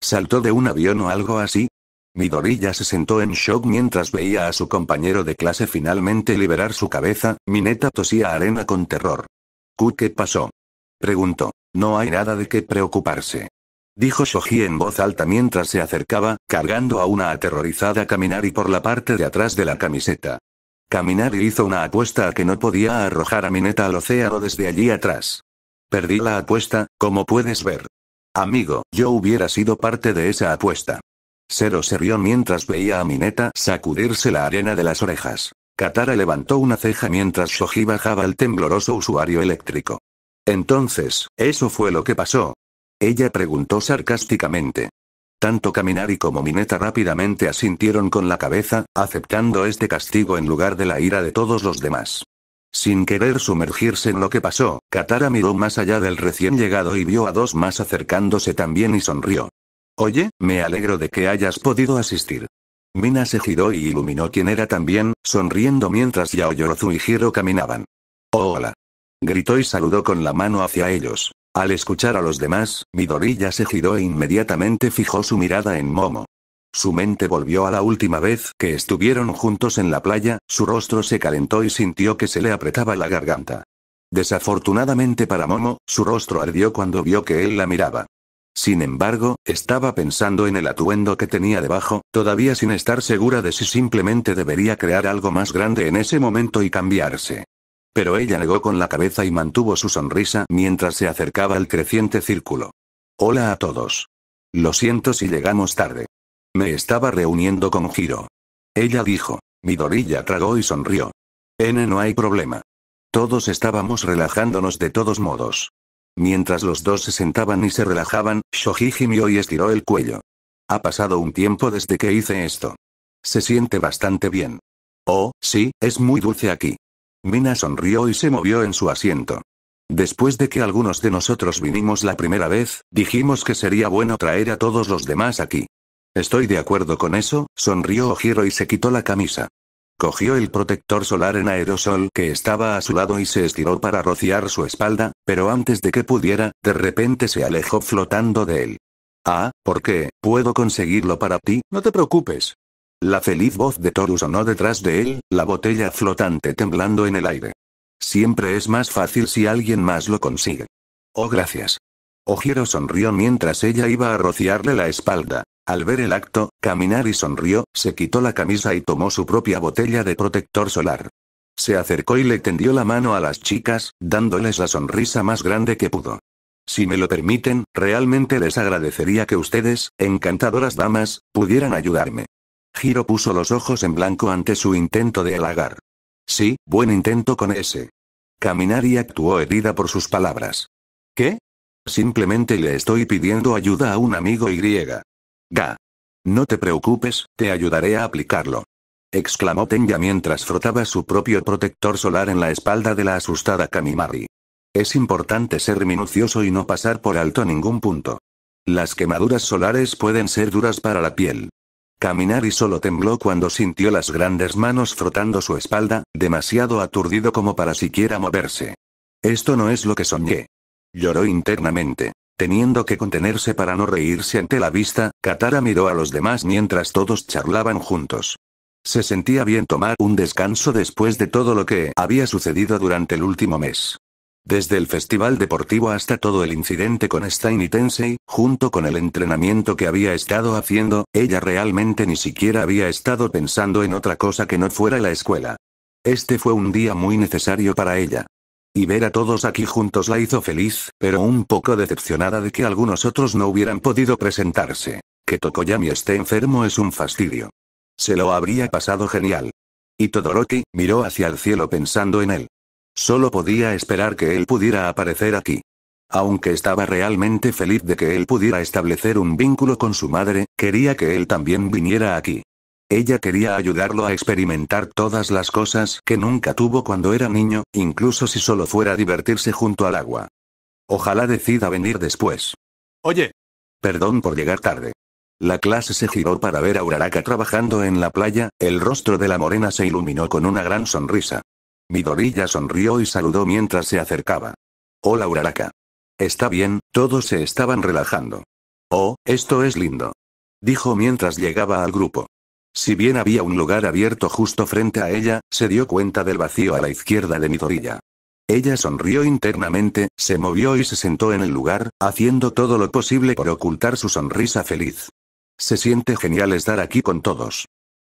¿Saltó de un avión o algo así? Midorilla se sentó en shock mientras veía a su compañero de clase finalmente liberar su cabeza, Mineta tosía arena con terror qué pasó? Preguntó. No hay nada de qué preocuparse. Dijo Shoji en voz alta mientras se acercaba, cargando a una aterrorizada Kaminari por la parte de atrás de la camiseta. Kaminari hizo una apuesta a que no podía arrojar a Mineta al océano desde allí atrás. Perdí la apuesta, como puedes ver. Amigo, yo hubiera sido parte de esa apuesta. Zero se rió mientras veía a Mineta sacudirse la arena de las orejas. Katara levantó una ceja mientras Shoji bajaba al tembloroso usuario eléctrico. Entonces, ¿eso fue lo que pasó? Ella preguntó sarcásticamente. Tanto Kaminari como Mineta rápidamente asintieron con la cabeza, aceptando este castigo en lugar de la ira de todos los demás. Sin querer sumergirse en lo que pasó, Katara miró más allá del recién llegado y vio a dos más acercándose también y sonrió. Oye, me alegro de que hayas podido asistir. Mina se giró y iluminó quien era también, sonriendo mientras Yaoyorozu y Hiro caminaban. Oh, hola. Gritó y saludó con la mano hacia ellos. Al escuchar a los demás, Midorilla se giró e inmediatamente fijó su mirada en Momo. Su mente volvió a la última vez que estuvieron juntos en la playa, su rostro se calentó y sintió que se le apretaba la garganta. Desafortunadamente para Momo, su rostro ardió cuando vio que él la miraba. Sin embargo, estaba pensando en el atuendo que tenía debajo, todavía sin estar segura de si simplemente debería crear algo más grande en ese momento y cambiarse. Pero ella negó con la cabeza y mantuvo su sonrisa mientras se acercaba al creciente círculo. Hola a todos. Lo siento si llegamos tarde. Me estaba reuniendo con Giro. Ella dijo. dorilla tragó y sonrió. N no hay problema. Todos estábamos relajándonos de todos modos. Mientras los dos se sentaban y se relajaban, Shoji gimió y estiró el cuello. Ha pasado un tiempo desde que hice esto. Se siente bastante bien. Oh, sí, es muy dulce aquí. Mina sonrió y se movió en su asiento. Después de que algunos de nosotros vinimos la primera vez, dijimos que sería bueno traer a todos los demás aquí. Estoy de acuerdo con eso, sonrió Ojiro y se quitó la camisa. Cogió el protector solar en aerosol que estaba a su lado y se estiró para rociar su espalda, pero antes de que pudiera, de repente se alejó flotando de él. Ah, ¿por qué? ¿Puedo conseguirlo para ti? No te preocupes. La feliz voz de Toru sonó detrás de él, la botella flotante temblando en el aire. Siempre es más fácil si alguien más lo consigue. Oh, gracias. Ojiro sonrió mientras ella iba a rociarle la espalda. Al ver el acto, Caminari sonrió, se quitó la camisa y tomó su propia botella de protector solar. Se acercó y le tendió la mano a las chicas, dándoles la sonrisa más grande que pudo. Si me lo permiten, realmente les agradecería que ustedes, encantadoras damas, pudieran ayudarme. Giro puso los ojos en blanco ante su intento de halagar. Sí, buen intento con ese. Caminari actuó herida por sus palabras. ¿Qué? Simplemente le estoy pidiendo ayuda a un amigo y griega. Ga. No te preocupes, te ayudaré a aplicarlo. Exclamó Tenya mientras frotaba su propio protector solar en la espalda de la asustada Kamimari. Es importante ser minucioso y no pasar por alto ningún punto. Las quemaduras solares pueden ser duras para la piel. Kaminari solo tembló cuando sintió las grandes manos frotando su espalda, demasiado aturdido como para siquiera moverse. Esto no es lo que soñé. Lloró internamente. Teniendo que contenerse para no reírse ante la vista, Katara miró a los demás mientras todos charlaban juntos. Se sentía bien tomar un descanso después de todo lo que había sucedido durante el último mes. Desde el festival deportivo hasta todo el incidente con Stein y Tensei, junto con el entrenamiento que había estado haciendo, ella realmente ni siquiera había estado pensando en otra cosa que no fuera la escuela. Este fue un día muy necesario para ella y ver a todos aquí juntos la hizo feliz, pero un poco decepcionada de que algunos otros no hubieran podido presentarse. Que Tokoyami esté enfermo es un fastidio. Se lo habría pasado genial. Y Todoroki miró hacia el cielo pensando en él. Solo podía esperar que él pudiera aparecer aquí. Aunque estaba realmente feliz de que él pudiera establecer un vínculo con su madre, quería que él también viniera aquí. Ella quería ayudarlo a experimentar todas las cosas que nunca tuvo cuando era niño, incluso si solo fuera a divertirse junto al agua. Ojalá decida venir después. Oye. Perdón por llegar tarde. La clase se giró para ver a Uraraka trabajando en la playa, el rostro de la morena se iluminó con una gran sonrisa. Midorilla sonrió y saludó mientras se acercaba. Hola Uraraka. Está bien, todos se estaban relajando. Oh, esto es lindo. Dijo mientras llegaba al grupo. Si bien había un lugar abierto justo frente a ella, se dio cuenta del vacío a la izquierda de mi torilla. Ella sonrió internamente, se movió y se sentó en el lugar, haciendo todo lo posible por ocultar su sonrisa feliz. Se siente genial estar aquí con todos.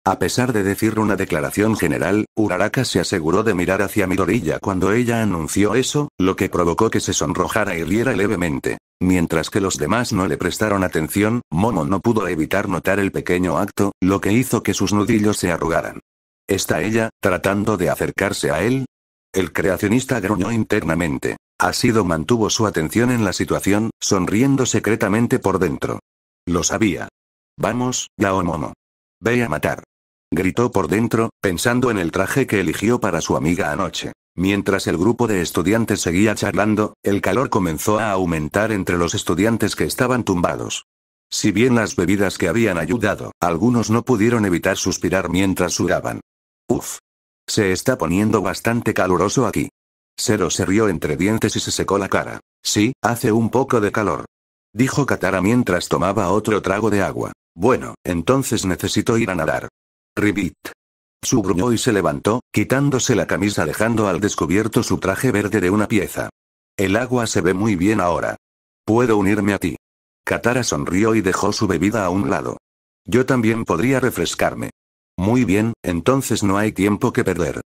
A pesar de decir una declaración general, Uraraka se aseguró de mirar hacia Midorilla cuando ella anunció eso, lo que provocó que se sonrojara y riera levemente. Mientras que los demás no le prestaron atención, Momo no pudo evitar notar el pequeño acto, lo que hizo que sus nudillos se arrugaran. ¿Está ella, tratando de acercarse a él? El creacionista gruñó internamente. Asido mantuvo su atención en la situación, sonriendo secretamente por dentro. Lo sabía. Vamos, o Momo. Ve a matar gritó por dentro, pensando en el traje que eligió para su amiga anoche. Mientras el grupo de estudiantes seguía charlando, el calor comenzó a aumentar entre los estudiantes que estaban tumbados. Si bien las bebidas que habían ayudado, algunos no pudieron evitar suspirar mientras sudaban. Uf. Se está poniendo bastante caluroso aquí. Cero se rió entre dientes y se secó la cara. Sí, hace un poco de calor. Dijo Katara mientras tomaba otro trago de agua. Bueno, entonces necesito ir a nadar. Ribbit. Subruñó y se levantó, quitándose la camisa dejando al descubierto su traje verde de una pieza. El agua se ve muy bien ahora. Puedo unirme a ti. Katara sonrió y dejó su bebida a un lado. Yo también podría refrescarme. Muy bien, entonces no hay tiempo que perder.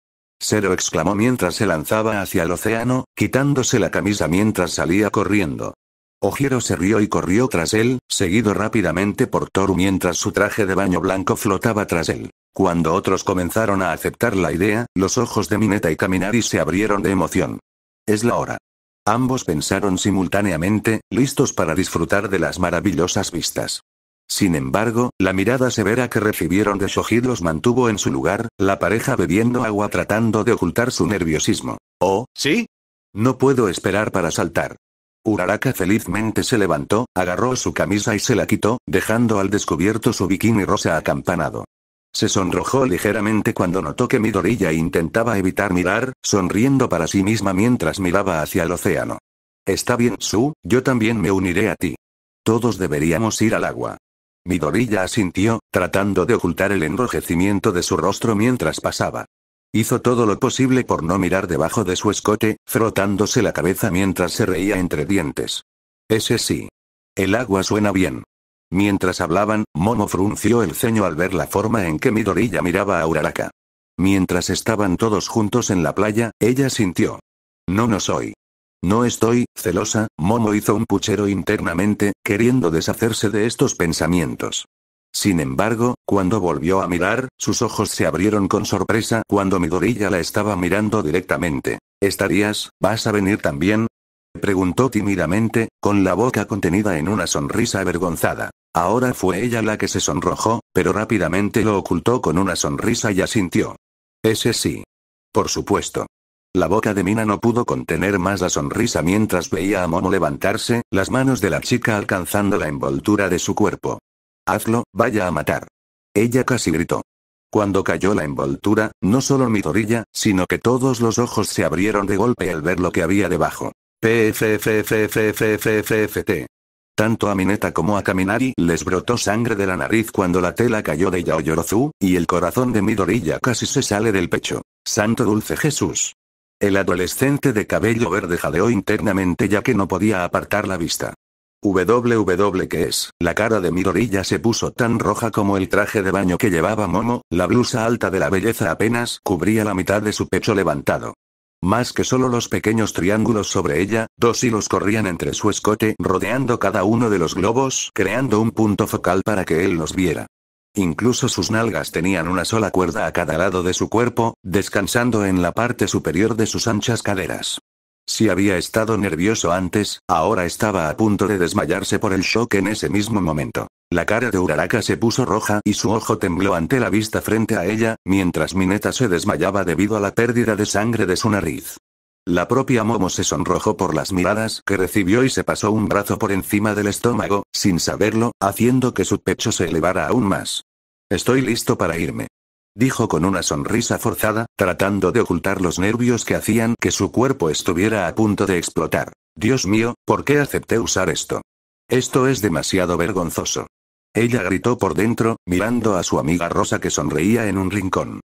Zero exclamó mientras se lanzaba hacia el océano, quitándose la camisa mientras salía corriendo. Ojiro se rió y corrió tras él, seguido rápidamente por Toru mientras su traje de baño blanco flotaba tras él. Cuando otros comenzaron a aceptar la idea, los ojos de Mineta y Kaminari se abrieron de emoción. Es la hora. Ambos pensaron simultáneamente, listos para disfrutar de las maravillosas vistas. Sin embargo, la mirada severa que recibieron de Shoji los mantuvo en su lugar, la pareja bebiendo agua tratando de ocultar su nerviosismo. ¿Oh, sí? No puedo esperar para saltar. Uraraka felizmente se levantó, agarró su camisa y se la quitó, dejando al descubierto su bikini rosa acampanado. Se sonrojó ligeramente cuando notó que Midorilla intentaba evitar mirar, sonriendo para sí misma mientras miraba hacia el océano. Está bien, Su, yo también me uniré a ti. Todos deberíamos ir al agua. Midorilla asintió, tratando de ocultar el enrojecimiento de su rostro mientras pasaba. Hizo todo lo posible por no mirar debajo de su escote, frotándose la cabeza mientras se reía entre dientes. Ese sí. El agua suena bien. Mientras hablaban, Momo frunció el ceño al ver la forma en que Midorilla miraba a Uraraka. Mientras estaban todos juntos en la playa, ella sintió. No no soy. No estoy, celosa, Momo hizo un puchero internamente, queriendo deshacerse de estos pensamientos. Sin embargo, cuando volvió a mirar, sus ojos se abrieron con sorpresa cuando Midorilla la estaba mirando directamente. ¿Estarías, vas a venir también? preguntó tímidamente, con la boca contenida en una sonrisa avergonzada. Ahora fue ella la que se sonrojó, pero rápidamente lo ocultó con una sonrisa y asintió. Ese sí. Por supuesto. La boca de Mina no pudo contener más la sonrisa mientras veía a Momo levantarse, las manos de la chica alcanzando la envoltura de su cuerpo. Hazlo, vaya a matar. Ella casi gritó. Cuando cayó la envoltura, no solo mi sino que todos los ojos se abrieron de golpe al ver lo que había debajo. PFFFFFFFT. Tanto a Mineta como a Kaminari les brotó sangre de la nariz cuando la tela cayó de Yaoyorozu, y el corazón de Midorilla casi se sale del pecho. ¡Santo dulce Jesús! El adolescente de cabello verde jadeó internamente ya que no podía apartar la vista. WW que es. La cara de Mirorilla se puso tan roja como el traje de baño que llevaba Momo, la blusa alta de la belleza apenas cubría la mitad de su pecho levantado. Más que solo los pequeños triángulos sobre ella, dos hilos corrían entre su escote rodeando cada uno de los globos, creando un punto focal para que él los viera. Incluso sus nalgas tenían una sola cuerda a cada lado de su cuerpo, descansando en la parte superior de sus anchas caderas. Si había estado nervioso antes, ahora estaba a punto de desmayarse por el shock en ese mismo momento. La cara de Uraraka se puso roja y su ojo tembló ante la vista frente a ella, mientras Mineta se desmayaba debido a la pérdida de sangre de su nariz. La propia Momo se sonrojó por las miradas que recibió y se pasó un brazo por encima del estómago, sin saberlo, haciendo que su pecho se elevara aún más. Estoy listo para irme dijo con una sonrisa forzada, tratando de ocultar los nervios que hacían que su cuerpo estuviera a punto de explotar. Dios mío, ¿por qué acepté usar esto? Esto es demasiado vergonzoso. Ella gritó por dentro, mirando a su amiga Rosa que sonreía en un rincón.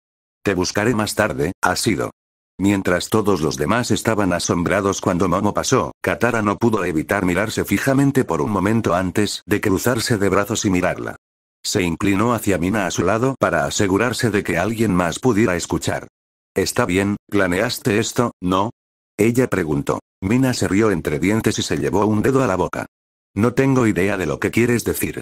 Te buscaré más tarde, ha sido. Mientras todos los demás estaban asombrados cuando Momo pasó, Katara no pudo evitar mirarse fijamente por un momento antes de cruzarse de brazos y mirarla. Se inclinó hacia Mina a su lado para asegurarse de que alguien más pudiera escuchar. Está bien, ¿planeaste esto, no? Ella preguntó. Mina se rió entre dientes y se llevó un dedo a la boca. No tengo idea de lo que quieres decir.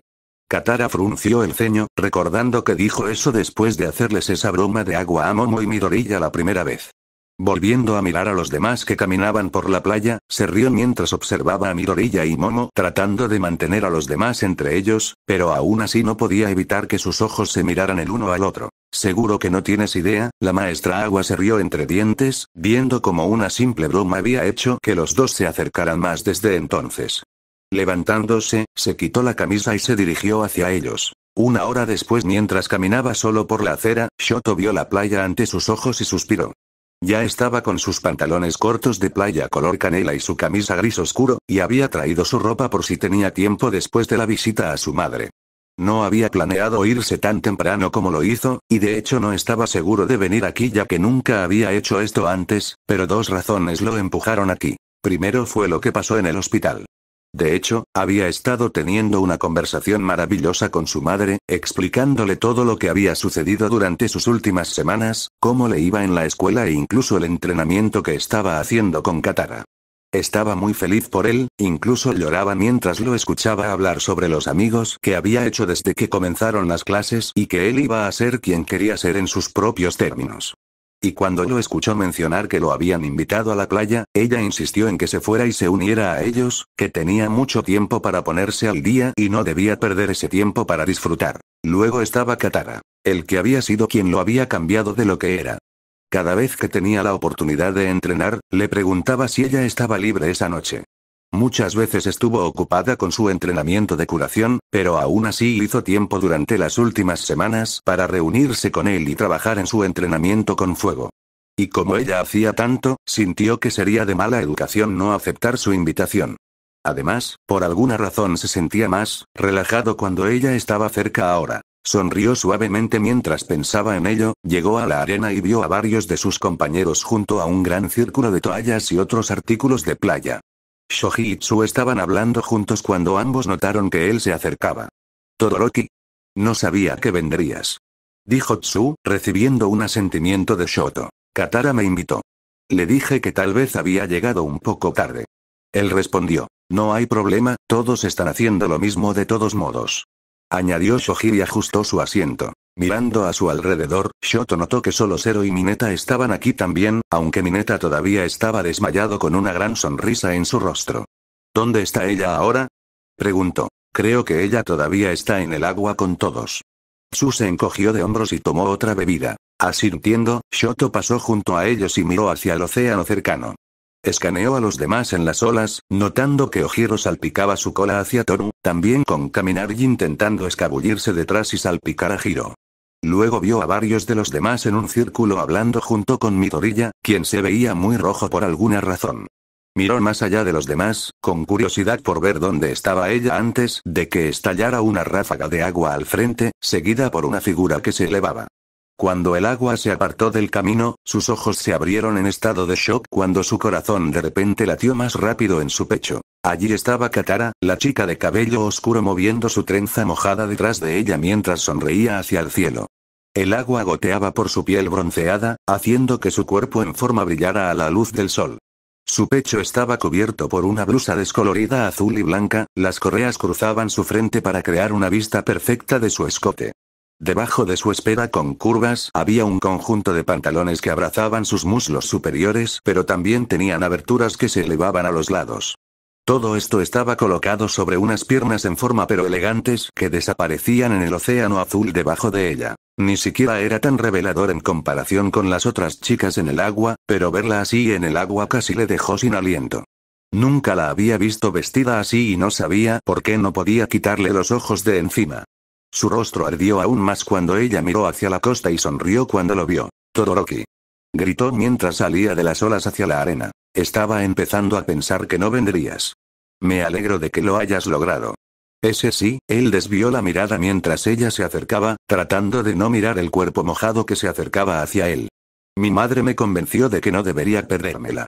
Katara frunció el ceño, recordando que dijo eso después de hacerles esa broma de agua a Momo y Midorilla la primera vez. Volviendo a mirar a los demás que caminaban por la playa, se rió mientras observaba a Mirorilla y Momo tratando de mantener a los demás entre ellos, pero aún así no podía evitar que sus ojos se miraran el uno al otro. Seguro que no tienes idea, la maestra agua se rió entre dientes, viendo como una simple broma había hecho que los dos se acercaran más desde entonces. Levantándose, se quitó la camisa y se dirigió hacia ellos. Una hora después mientras caminaba solo por la acera, Shoto vio la playa ante sus ojos y suspiró. Ya estaba con sus pantalones cortos de playa color canela y su camisa gris oscuro, y había traído su ropa por si tenía tiempo después de la visita a su madre. No había planeado irse tan temprano como lo hizo, y de hecho no estaba seguro de venir aquí ya que nunca había hecho esto antes, pero dos razones lo empujaron aquí. Primero fue lo que pasó en el hospital. De hecho, había estado teniendo una conversación maravillosa con su madre, explicándole todo lo que había sucedido durante sus últimas semanas, cómo le iba en la escuela e incluso el entrenamiento que estaba haciendo con Katara. Estaba muy feliz por él, incluso lloraba mientras lo escuchaba hablar sobre los amigos que había hecho desde que comenzaron las clases y que él iba a ser quien quería ser en sus propios términos. Y cuando lo escuchó mencionar que lo habían invitado a la playa, ella insistió en que se fuera y se uniera a ellos, que tenía mucho tiempo para ponerse al día y no debía perder ese tiempo para disfrutar. Luego estaba Katara, el que había sido quien lo había cambiado de lo que era. Cada vez que tenía la oportunidad de entrenar, le preguntaba si ella estaba libre esa noche. Muchas veces estuvo ocupada con su entrenamiento de curación, pero aún así hizo tiempo durante las últimas semanas para reunirse con él y trabajar en su entrenamiento con fuego. Y como ella hacía tanto, sintió que sería de mala educación no aceptar su invitación. Además, por alguna razón se sentía más relajado cuando ella estaba cerca ahora. Sonrió suavemente mientras pensaba en ello, llegó a la arena y vio a varios de sus compañeros junto a un gran círculo de toallas y otros artículos de playa. Shoji y Tsu estaban hablando juntos cuando ambos notaron que él se acercaba. Todoroki. No sabía que vendrías. Dijo Tsu, recibiendo un asentimiento de Shoto. Katara me invitó. Le dije que tal vez había llegado un poco tarde. Él respondió. No hay problema, todos están haciendo lo mismo de todos modos. Añadió Shoji y ajustó su asiento. Mirando a su alrededor, Shoto notó que solo Zero y Mineta estaban aquí también, aunque Mineta todavía estaba desmayado con una gran sonrisa en su rostro. ¿Dónde está ella ahora? preguntó. Creo que ella todavía está en el agua con todos. Su se encogió de hombros y tomó otra bebida. Asintiendo, Shoto pasó junto a ellos y miró hacia el océano cercano. Escaneó a los demás en las olas, notando que Ojiro salpicaba su cola hacia Toru, también con caminar y intentando escabullirse detrás y salpicar a Hiro. Luego vio a varios de los demás en un círculo hablando junto con Mitorilla, quien se veía muy rojo por alguna razón. Miró más allá de los demás, con curiosidad por ver dónde estaba ella antes de que estallara una ráfaga de agua al frente, seguida por una figura que se elevaba. Cuando el agua se apartó del camino, sus ojos se abrieron en estado de shock cuando su corazón de repente latió más rápido en su pecho. Allí estaba Katara, la chica de cabello oscuro moviendo su trenza mojada detrás de ella mientras sonreía hacia el cielo. El agua goteaba por su piel bronceada, haciendo que su cuerpo en forma brillara a la luz del sol. Su pecho estaba cubierto por una blusa descolorida azul y blanca, las correas cruzaban su frente para crear una vista perfecta de su escote. Debajo de su espera con curvas había un conjunto de pantalones que abrazaban sus muslos superiores, pero también tenían aberturas que se elevaban a los lados. Todo esto estaba colocado sobre unas piernas en forma pero elegantes que desaparecían en el océano azul debajo de ella. Ni siquiera era tan revelador en comparación con las otras chicas en el agua, pero verla así en el agua casi le dejó sin aliento. Nunca la había visto vestida así y no sabía por qué no podía quitarle los ojos de encima. Su rostro ardió aún más cuando ella miró hacia la costa y sonrió cuando lo vio. Todoroki. Gritó mientras salía de las olas hacia la arena. Estaba empezando a pensar que no vendrías. Me alegro de que lo hayas logrado. Ese sí, él desvió la mirada mientras ella se acercaba, tratando de no mirar el cuerpo mojado que se acercaba hacia él. Mi madre me convenció de que no debería perdérmela.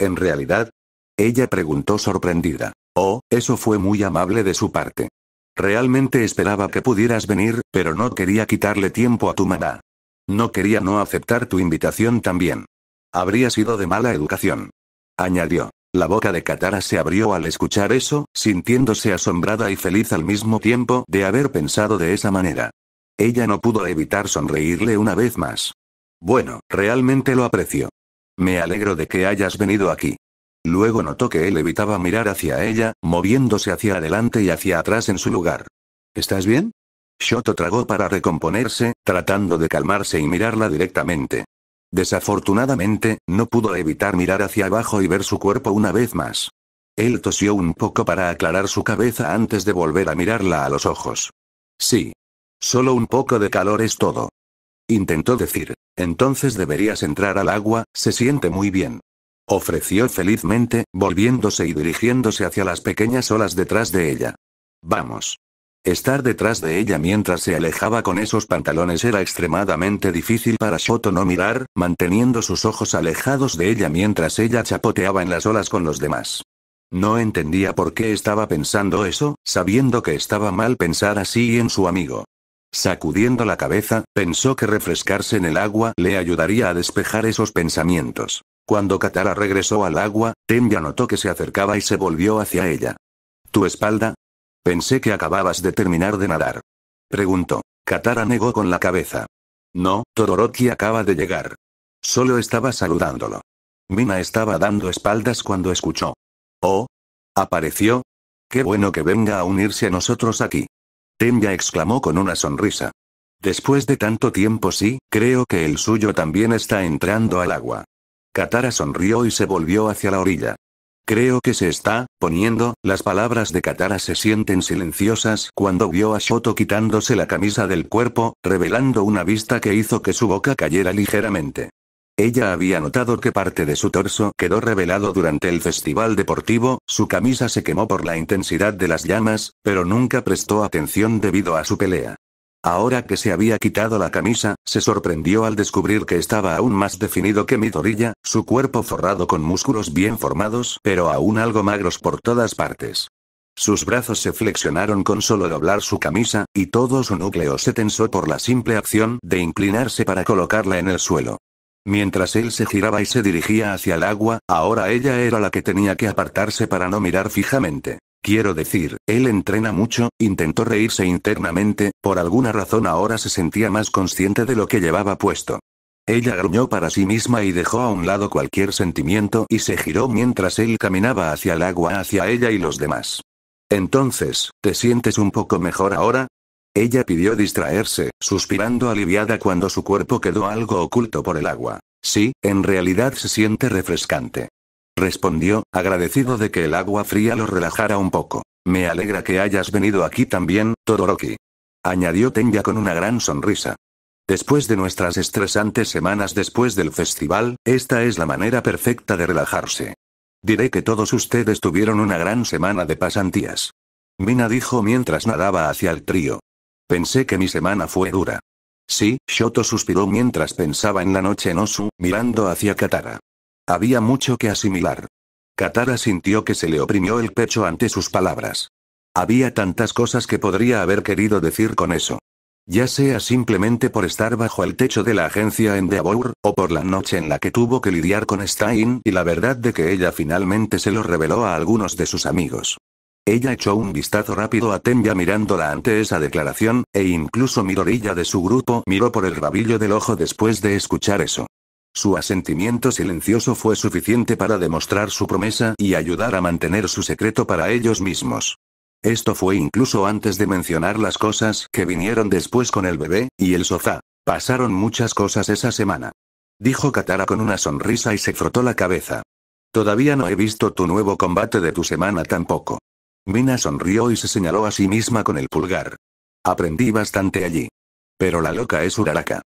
¿En realidad? Ella preguntó sorprendida. Oh, eso fue muy amable de su parte. Realmente esperaba que pudieras venir, pero no quería quitarle tiempo a tu mamá. No quería no aceptar tu invitación también. Habría sido de mala educación. Añadió. La boca de Katara se abrió al escuchar eso, sintiéndose asombrada y feliz al mismo tiempo de haber pensado de esa manera. Ella no pudo evitar sonreírle una vez más. Bueno, realmente lo aprecio. Me alegro de que hayas venido aquí. Luego notó que él evitaba mirar hacia ella, moviéndose hacia adelante y hacia atrás en su lugar. ¿Estás bien? Shoto tragó para recomponerse, tratando de calmarse y mirarla directamente. Desafortunadamente, no pudo evitar mirar hacia abajo y ver su cuerpo una vez más. Él tosió un poco para aclarar su cabeza antes de volver a mirarla a los ojos. Sí. Solo un poco de calor es todo. Intentó decir. Entonces deberías entrar al agua, se siente muy bien. Ofreció felizmente, volviéndose y dirigiéndose hacia las pequeñas olas detrás de ella. Vamos. Estar detrás de ella mientras se alejaba con esos pantalones era extremadamente difícil para Shoto no mirar, manteniendo sus ojos alejados de ella mientras ella chapoteaba en las olas con los demás. No entendía por qué estaba pensando eso, sabiendo que estaba mal pensar así en su amigo. Sacudiendo la cabeza, pensó que refrescarse en el agua le ayudaría a despejar esos pensamientos. Cuando Katara regresó al agua, Tenya notó que se acercaba y se volvió hacia ella. ¿Tu espalda? Pensé que acababas de terminar de nadar. Preguntó. Katara negó con la cabeza. No, Todoroki acaba de llegar. Solo estaba saludándolo. Mina estaba dando espaldas cuando escuchó. Oh. Apareció. Qué bueno que venga a unirse a nosotros aquí. Tenya exclamó con una sonrisa. Después de tanto tiempo sí, creo que el suyo también está entrando al agua. Katara sonrió y se volvió hacia la orilla. Creo que se está, poniendo, las palabras de Katara se sienten silenciosas cuando vio a Shoto quitándose la camisa del cuerpo, revelando una vista que hizo que su boca cayera ligeramente. Ella había notado que parte de su torso quedó revelado durante el festival deportivo, su camisa se quemó por la intensidad de las llamas, pero nunca prestó atención debido a su pelea. Ahora que se había quitado la camisa, se sorprendió al descubrir que estaba aún más definido que Midorilla, su cuerpo forrado con músculos bien formados, pero aún algo magros por todas partes. Sus brazos se flexionaron con solo doblar su camisa, y todo su núcleo se tensó por la simple acción de inclinarse para colocarla en el suelo. Mientras él se giraba y se dirigía hacia el agua, ahora ella era la que tenía que apartarse para no mirar fijamente. Quiero decir, él entrena mucho, intentó reírse internamente, por alguna razón ahora se sentía más consciente de lo que llevaba puesto. Ella gruñó para sí misma y dejó a un lado cualquier sentimiento y se giró mientras él caminaba hacia el agua hacia ella y los demás. Entonces, ¿te sientes un poco mejor ahora? Ella pidió distraerse, suspirando aliviada cuando su cuerpo quedó algo oculto por el agua. Sí, en realidad se siente refrescante respondió, agradecido de que el agua fría lo relajara un poco. Me alegra que hayas venido aquí también, Todoroki. Añadió Tenya con una gran sonrisa. Después de nuestras estresantes semanas después del festival, esta es la manera perfecta de relajarse. Diré que todos ustedes tuvieron una gran semana de pasantías. Mina dijo mientras nadaba hacia el trío. Pensé que mi semana fue dura. Sí, Shoto suspiró mientras pensaba en la noche en Osu, mirando hacia Katara. Había mucho que asimilar. Katara sintió que se le oprimió el pecho ante sus palabras. Había tantas cosas que podría haber querido decir con eso. Ya sea simplemente por estar bajo el techo de la agencia en Deabour, o por la noche en la que tuvo que lidiar con Stein y la verdad de que ella finalmente se lo reveló a algunos de sus amigos. Ella echó un vistazo rápido a Tenya mirándola ante esa declaración, e incluso Mirorilla de su grupo miró por el rabillo del ojo después de escuchar eso. Su asentimiento silencioso fue suficiente para demostrar su promesa y ayudar a mantener su secreto para ellos mismos. Esto fue incluso antes de mencionar las cosas que vinieron después con el bebé, y el sofá. Pasaron muchas cosas esa semana. Dijo Katara con una sonrisa y se frotó la cabeza. Todavía no he visto tu nuevo combate de tu semana tampoco. Mina sonrió y se señaló a sí misma con el pulgar. Aprendí bastante allí. Pero la loca es Uraraka.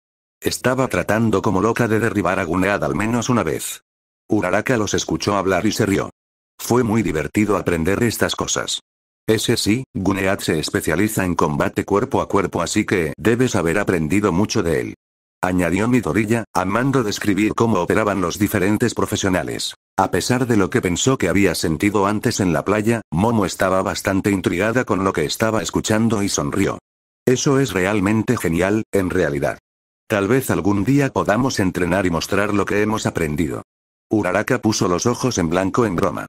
Estaba tratando como loca de derribar a Gunead al menos una vez. Uraraka los escuchó hablar y se rió. Fue muy divertido aprender estas cosas. Ese sí, Gunead se especializa en combate cuerpo a cuerpo así que debes haber aprendido mucho de él. Añadió Midorilla, amando describir cómo operaban los diferentes profesionales. A pesar de lo que pensó que había sentido antes en la playa, Momo estaba bastante intrigada con lo que estaba escuchando y sonrió. Eso es realmente genial, en realidad. Tal vez algún día podamos entrenar y mostrar lo que hemos aprendido. Uraraka puso los ojos en blanco en broma.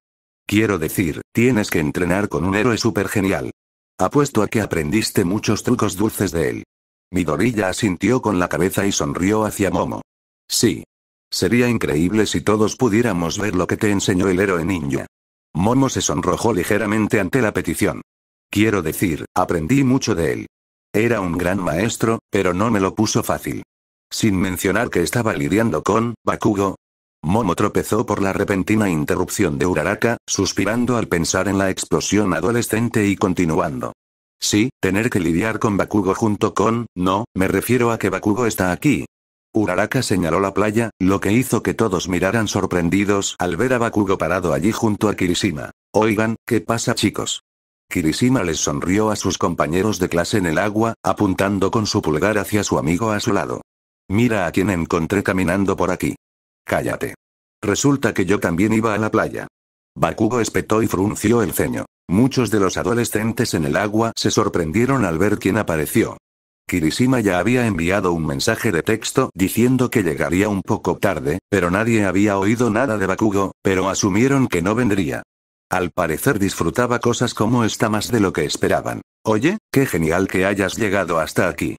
Quiero decir, tienes que entrenar con un héroe súper genial. Apuesto a que aprendiste muchos trucos dulces de él. Midorilla asintió con la cabeza y sonrió hacia Momo. Sí. Sería increíble si todos pudiéramos ver lo que te enseñó el héroe ninja. Momo se sonrojó ligeramente ante la petición. Quiero decir, aprendí mucho de él. Era un gran maestro, pero no me lo puso fácil. Sin mencionar que estaba lidiando con Bakugo. Momo tropezó por la repentina interrupción de Uraraka, suspirando al pensar en la explosión adolescente y continuando. Sí, tener que lidiar con Bakugo junto con, no, me refiero a que Bakugo está aquí. Uraraka señaló la playa, lo que hizo que todos miraran sorprendidos al ver a Bakugo parado allí junto a Kirishima. Oigan, ¿qué pasa chicos? Kirishima les sonrió a sus compañeros de clase en el agua, apuntando con su pulgar hacia su amigo a su lado. Mira a quien encontré caminando por aquí. Cállate. Resulta que yo también iba a la playa. Bakugo espetó y frunció el ceño. Muchos de los adolescentes en el agua se sorprendieron al ver quién apareció. Kirishima ya había enviado un mensaje de texto diciendo que llegaría un poco tarde, pero nadie había oído nada de Bakugo, pero asumieron que no vendría. Al parecer disfrutaba cosas como esta más de lo que esperaban. Oye, qué genial que hayas llegado hasta aquí.